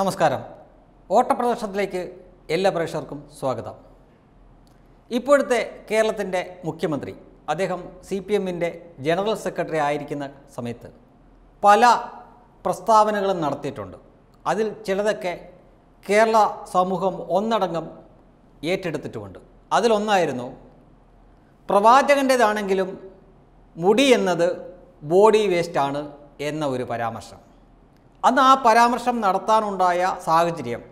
നമസ്കാരം ഓട്ടപ്രദർശനത്തിലേക്ക് എല്ലാ പ്രേക്ഷകർക്കും സ്വാഗതം ഇപ്പോഴത്തെ കേരളത്തിൻ്റെ മുഖ്യമന്ത്രി അദ്ദേഹം സി പി എമ്മിൻ്റെ ജനറൽ സെക്രട്ടറി ആയിരിക്കുന്ന സമയത്ത് പല പ്രസ്താവനകളും നടത്തിയിട്ടുണ്ട് അതിൽ ചിലതൊക്കെ കേരള സമൂഹം ഒന്നടങ്കം ഏറ്റെടുത്തിട്ടുമുണ്ട് അതിലൊന്നായിരുന്നു പ്രവാചകൻ്റേതാണെങ്കിലും മുടി എന്നത് ബോഡി വേസ്റ്റാണ് എന്ന ഒരു പരാമർശം അന്ന് ആ പരാമർശം നടത്താനുണ്ടായ സാഹചര്യം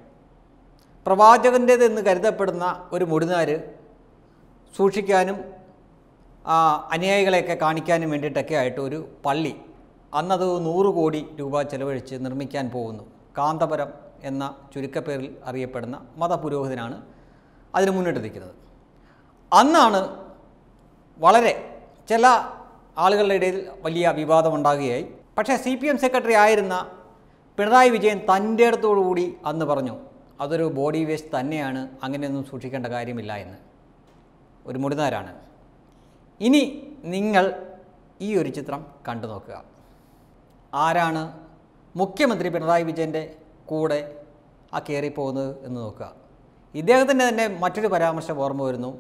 പ്രവാചകൻ്റേത് എന്ന് കരുതപ്പെടുന്ന ഒരു മുടിനാർ സൂക്ഷിക്കാനും അനുയായികളെയൊക്കെ കാണിക്കാനും വേണ്ടിയിട്ടൊക്കെ ആയിട്ട് ഒരു പള്ളി അന്നത് നൂറ് കോടി രൂപ ചെലവഴിച്ച് നിർമ്മിക്കാൻ പോകുന്നു കാന്തപുരം എന്ന ചുരുക്കപ്പേരിൽ അറിയപ്പെടുന്ന മതപുരോഹിതനാണ് അതിന് മുന്നിട്ട് നിൽക്കുന്നത് അന്നാണ് വളരെ ചില ആളുകളുടെ ഇടയിൽ വലിയ വിവാദമുണ്ടാകുകയായി പക്ഷേ സി പി എം സെക്രട്ടറി ആയിരുന്ന പിണറായി വിജയൻ തൻ്റെ അടുത്തോടുകൂടി അന്ന് പറഞ്ഞു അതൊരു ബോഡി വേസ്റ്റ് തന്നെയാണ് അങ്ങനെയൊന്നും സൂക്ഷിക്കേണ്ട കാര്യമില്ല എന്ന് ഒരു മുടിനാരാണ് ഇനി നിങ്ങൾ ഈ ഒരു ചിത്രം കണ്ടു നോക്കുക ആരാണ് മുഖ്യമന്ത്രി പിണറായി വിജയൻ്റെ കൂടെ ആ കയറിപ്പോകുന്നത് എന്ന് നോക്കുക ഇദ്ദേഹത്തിൻ്റെ തന്നെ മറ്റൊരു പരാമർശം ഓർമ്മ വരുന്നു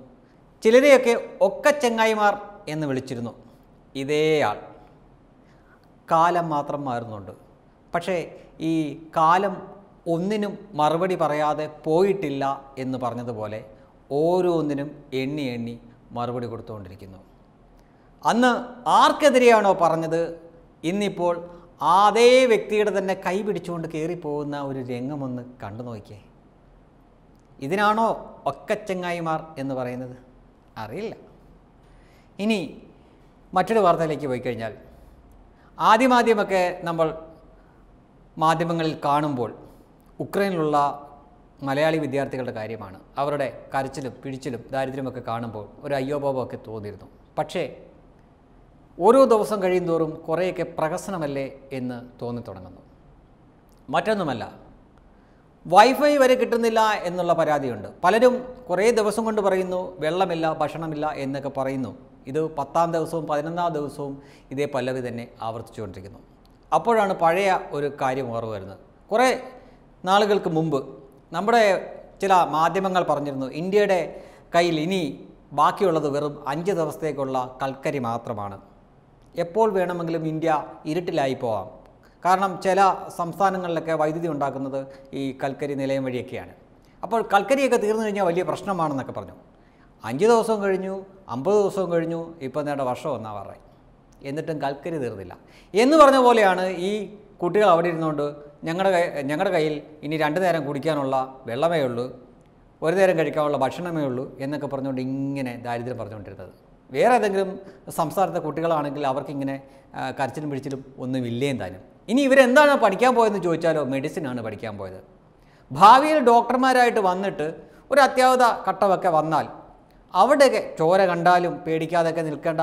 ചിലരെയൊക്കെ ഒക്ക ചെങ്ങായിമാർ എന്ന് വിളിച്ചിരുന്നു ഇതേയാൾ കാലം മാത്രം മാറുന്നുണ്ട് പക്ഷേ ഈ കാലം ഒന്നിനും മറുപടി പറയാതെ പോയിട്ടില്ല എന്ന് പറഞ്ഞതുപോലെ ഓരോന്നിനും എണ്ണി എണ്ണി മറുപടി കൊടുത്തുകൊണ്ടിരിക്കുന്നു അന്ന് ആർക്കെതിരെയാണോ പറഞ്ഞത് ഇന്നിപ്പോൾ അതേ വ്യക്തിയുടെ തന്നെ കൈ പിടിച്ചുകൊണ്ട് കയറിപ്പോകുന്ന ഒരു രംഗമൊന്ന് കണ്ടു നോക്കിയേ ഇതിനാണോ ഒക്കച്ചങ്ങായിമാർ എന്ന് പറയുന്നത് അറിയില്ല ഇനി മറ്റൊരു വാർത്തയിലേക്ക് പോയി കഴിഞ്ഞാൽ ആദ്യമാദ്യമൊക്കെ നമ്മൾ മാധ്യമങ്ങളിൽ കാണുമ്പോൾ ഉക്രൈനിലുള്ള മലയാളി വിദ്യാർത്ഥികളുടെ കാര്യമാണ് അവരുടെ കരച്ചിലും പിടിച്ചിലും ദാരിദ്ര്യമൊക്കെ കാണുമ്പോൾ ഒരു അയ്യോബോബമൊക്കെ തോന്നിയിരുന്നു പക്ഷേ ഓരോ ദിവസം കഴിയുന്തോറും കുറേയൊക്കെ പ്രഹസനമല്ലേ എന്ന് തോന്നി തുടങ്ങുന്നു മറ്റൊന്നുമല്ല വൈഫൈ വരെ കിട്ടുന്നില്ല എന്നുള്ള പരാതിയുണ്ട് പലരും കുറേ ദിവസം കൊണ്ട് പറയുന്നു വെള്ളമില്ല ഭക്ഷണമില്ല എന്നൊക്കെ പറയുന്നു ഇത് പത്താം ദിവസവും പതിനൊന്നാം ദിവസവും ഇതേ പല്ലവി തന്നെ ആവർത്തിച്ചുകൊണ്ടിരിക്കുന്നു അപ്പോഴാണ് പഴയ ഒരു കാര്യം ഓർവ് വരുന്നത് കുറേ നാളുകൾക്ക് മുമ്പ് നമ്മുടെ ചില മാധ്യമങ്ങൾ പറഞ്ഞിരുന്നു ഇന്ത്യയുടെ കയ്യിൽ ഇനി ബാക്കിയുള്ളത് വെറും അഞ്ച് ദിവസത്തേക്കുള്ള കൽക്കരി മാത്രമാണ് എപ്പോൾ വേണമെങ്കിലും ഇന്ത്യ ഇരുട്ടിലായി പോവാം കാരണം ചില സംസ്ഥാനങ്ങളിലൊക്കെ വൈദ്യുതി ഉണ്ടാക്കുന്നത് ഈ കൽക്കരി നിലയം വഴിയൊക്കെയാണ് അപ്പോൾ കൽക്കരിയൊക്കെ തീർന്നു കഴിഞ്ഞാൽ വലിയ പ്രശ്നമാണെന്നൊക്കെ പറഞ്ഞു അഞ്ച് ദിവസവും കഴിഞ്ഞു അമ്പത് ദിവസവും കഴിഞ്ഞു ഇപ്പം നേടെ വർഷം ഒന്നാവാറായി എന്നിട്ടും കൽക്കരി തീർന്നില്ല എന്ന് പറഞ്ഞ പോലെയാണ് ഈ കുട്ടികൾ അവിടെ ഇരുന്നുകൊണ്ട് ഞങ്ങളുടെ ഞങ്ങളുടെ കയ്യിൽ ഇനി രണ്ട് നേരം കുടിക്കാനുള്ള വെള്ളമേ ഉള്ളൂ ഒരു നേരം കഴിക്കാനുള്ള ഭക്ഷണമേ ഉള്ളൂ എന്നൊക്കെ പറഞ്ഞുകൊണ്ട് ഇങ്ങനെ ദാരിദ്ര്യം പറഞ്ഞുകൊണ്ടിരുന്നത് വേറെ ഏതെങ്കിലും സംസ്ഥാനത്തെ കുട്ടികളാണെങ്കിൽ അവർക്കിങ്ങനെ കരച്ചിലും പിടിച്ചിലും ഒന്നും ഇല്ലേ താനും ഇനി ഇവരെന്താണ് പഠിക്കാൻ പോയതെന്ന് ചോദിച്ചാലോ മെഡിസിനാണ് പഠിക്കാൻ പോയത് ഭാവിയിൽ ഡോക്ടർമാരായിട്ട് വന്നിട്ട് ഒരു അത്യാവത ഘട്ടമൊക്കെ വന്നാൽ അവിടെയൊക്കെ ചോര കണ്ടാലും പേടിക്കാതെയൊക്കെ നിൽക്കേണ്ട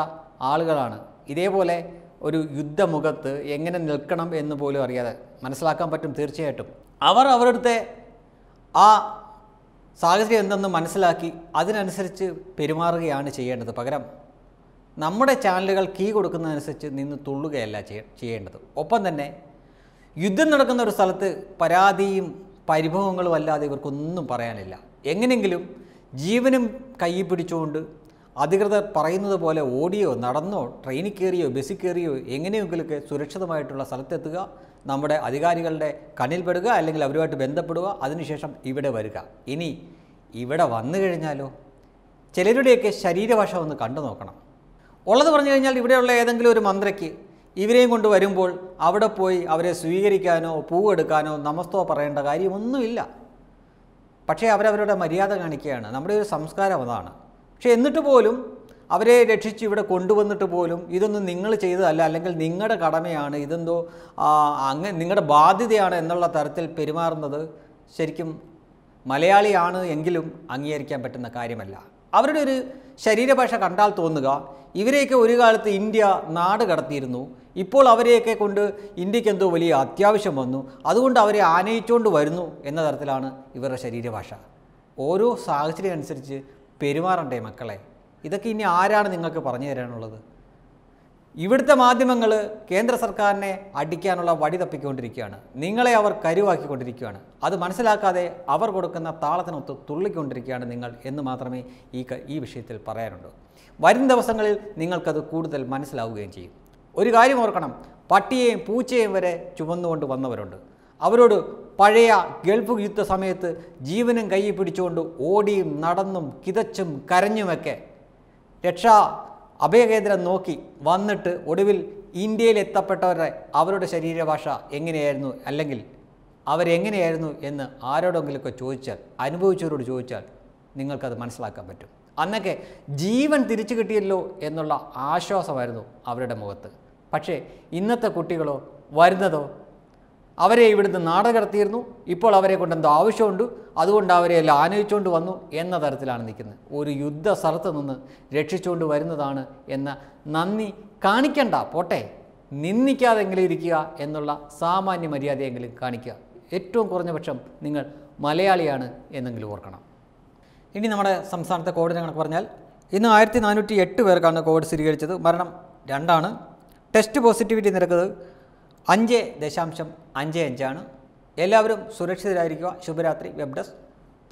ആളുകളാണ് ഇതേപോലെ ഒരു യുദ്ധമുഖത്ത് എങ്ങനെ നിൽക്കണം എന്ന് പോലും അറിയാതെ മനസ്സിലാക്കാൻ പറ്റും തീർച്ചയായിട്ടും അവർ അവരുടെ ആ സാഹചര്യം എന്തെന്ന് മനസ്സിലാക്കി അതിനനുസരിച്ച് പെരുമാറുകയാണ് ചെയ്യേണ്ടത് പകരം നമ്മുടെ ചാനലുകൾ കീ കൊടുക്കുന്നതനുസരിച്ച് നിന്ന് തുള്ളുകയല്ല ചെയ്യേണ്ടത് ഒപ്പം തന്നെ യുദ്ധം നടക്കുന്ന ഒരു സ്ഥലത്ത് പരാതിയും പരിഭവങ്ങളും അല്ലാതെ ഇവർക്കൊന്നും പറയാനില്ല എങ്ങനെയെങ്കിലും ജീവനും കൈ പിടിച്ചുകൊണ്ട് അധികൃതർ പറയുന്നത് പോലെ ഓടിയോ നടന്നോ ട്രെയിനിൽ കയറിയോ ബസ്സിൽ കയറിയോ എങ്ങനെയെങ്കിലും സുരക്ഷിതമായിട്ടുള്ള സ്ഥലത്തെത്തുക നമ്മുടെ അധികാരികളുടെ കണ്ണിൽപ്പെടുക അല്ലെങ്കിൽ അവരുമായിട്ട് ബന്ധപ്പെടുക അതിനുശേഷം ഇവിടെ വരിക ഇനി ഇവിടെ വന്നു കഴിഞ്ഞാലോ ചിലരുടെയൊക്കെ ശരീരഭാഷ ഒന്ന് കണ്ടു നോക്കണം ഉള്ളത് പറഞ്ഞു കഴിഞ്ഞാൽ ഇവിടെയുള്ള ഏതെങ്കിലും ഒരു മന്ത്രിക്ക് ഇവരെയും കൊണ്ട് വരുമ്പോൾ അവിടെ പോയി അവരെ സ്വീകരിക്കാനോ പൂവെടുക്കാനോ നമസ്തോ പറയേണ്ട കാര്യമൊന്നുമില്ല പക്ഷേ അവരവരുടെ മര്യാദ കാണിക്കുകയാണ് നമ്മുടെ ഒരു സംസ്കാരം അതാണ് പക്ഷെ എന്നിട്ട് പോലും അവരെ രക്ഷിച്ച് ഇവിടെ കൊണ്ടുവന്നിട്ട് പോലും ഇതൊന്നും നിങ്ങൾ ചെയ്തതല്ല അല്ലെങ്കിൽ നിങ്ങളുടെ കടമയാണ് ഇതെന്തോ അങ്ങനെ നിങ്ങളുടെ ബാധ്യതയാണ് എന്നുള്ള തരത്തിൽ പെരുമാറുന്നത് ശരിക്കും മലയാളിയാണ് എങ്കിലും അംഗീകരിക്കാൻ പറ്റുന്ന കാര്യമല്ല അവരുടെ ഒരു ശരീരഭാഷ കണ്ടാൽ തോന്നുക ഇവരെയൊക്കെ ഒരു കാലത്ത് ഇന്ത്യ നാട് കടത്തിയിരുന്നു ഇപ്പോൾ അവരെയൊക്കെ കൊണ്ട് ഇന്ത്യക്ക് എന്തോ വലിയ അത്യാവശ്യം വന്നു അതുകൊണ്ട് അവരെ ആനയിച്ചുകൊണ്ട് വരുന്നു എന്ന തരത്തിലാണ് ഇവരുടെ ശരീരഭാഷ ഓരോ സാഹചര്യം അനുസരിച്ച് പെരുമാറണ്ടേ മക്കളെ ഇതൊക്കെ ഇനി ആരാണ് നിങ്ങൾക്ക് പറഞ്ഞു തരാനുള്ളത് ഇവിടുത്തെ മാധ്യമങ്ങൾ കേന്ദ്ര സർക്കാരിനെ അടിക്കാനുള്ള വടി തപ്പിക്കൊണ്ടിരിക്കുകയാണ് നിങ്ങളെ അവർ കരുവാക്കിക്കൊണ്ടിരിക്കുകയാണ് അത് മനസ്സിലാക്കാതെ അവർ കൊടുക്കുന്ന താളത്തിനൊത്ത് തുള്ളിക്കൊണ്ടിരിക്കുകയാണ് നിങ്ങൾ എന്ന് മാത്രമേ ഈ ഈ വിഷയത്തിൽ പറയാനുള്ളൂ വരും ദിവസങ്ങളിൽ നിങ്ങൾക്കത് കൂടുതൽ മനസ്സിലാവുകയും ചെയ്യും ഒരു കാര്യം ഓർക്കണം പട്ടിയെയും പൂച്ചയെയും വരെ ചുമന്നുകൊണ്ട് വന്നവരുണ്ട് അവരോട് പഴയ ഗൾഫ് യുദ്ധ സമയത്ത് ജീവനും കൈ പിടിച്ചുകൊണ്ട് ഓടിയും നടന്നും കിതച്ചും കരഞ്ഞുമൊക്കെ രക്ഷാ അഭയകേന്ദ്രം നോക്കി വന്നിട്ട് ഒടുവിൽ ഇന്ത്യയിൽ എത്തപ്പെട്ടവരുടെ അവരുടെ ശരീരഭാഷ എങ്ങനെയായിരുന്നു അല്ലെങ്കിൽ അവരെങ്ങനെയായിരുന്നു എന്ന് ആരോടെങ്കിലുമൊക്കെ ചോദിച്ചാൽ അനുഭവിച്ചവരോട് ചോദിച്ചാൽ നിങ്ങൾക്കത് മനസ്സിലാക്കാൻ പറ്റും അന്നൊക്കെ ജീവൻ തിരിച്ചു കിട്ടിയല്ലോ എന്നുള്ള ആശ്വാസമായിരുന്നു അവരുടെ മുഖത്ത് പക്ഷേ ഇന്നത്തെ കുട്ടികളോ വരുന്നതോ അവരെ ഇവിടുന്ന് നാടകടത്തിയിരുന്നു ഇപ്പോൾ അവരെ കൊണ്ട് എന്തോ ആവശ്യമുണ്ട് അതുകൊണ്ട് അവരെ എല്ലാം ആനയിച്ചുകൊണ്ട് വന്നു എന്ന തരത്തിലാണ് നിൽക്കുന്നത് ഒരു യുദ്ധ സ്ഥലത്ത് നിന്ന് രക്ഷിച്ചുകൊണ്ട് വരുന്നതാണ് എന്ന നന്ദി കാണിക്കണ്ട പോട്ടെ നിന്ദിക്കാതെങ്കിലും ഇരിക്കുക എന്നുള്ള സാമാന്യ മര്യാദയെങ്കിലും കാണിക്കുക ഏറ്റവും കുറഞ്ഞ പക്ഷം നിങ്ങൾ മലയാളിയാണ് എന്നെങ്കിലും ഓർക്കണം ഇനി നമ്മുടെ സംസ്ഥാനത്തെ കോവിഡ് കണക്ക് പറഞ്ഞാൽ ഇന്ന് ആയിരത്തി നാനൂറ്റി എട്ട് പേർക്കാണ് കോവിഡ് സ്ഥിരീകരിച്ചത് മരണം രണ്ടാണ് ടെസ്റ്റ് പോസിറ്റിവിറ്റി നിരക്കത് അഞ്ച് ദശാംശം അഞ്ച് അഞ്ചാണ് എല്ലാവരും സുരക്ഷിതരായിരിക്കുക ശുഭരാത്രി വെബ് ഡെസ്ക്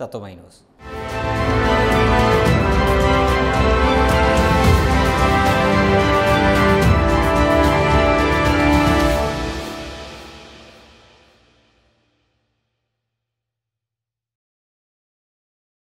തത്വമൈ ന്യൂസ്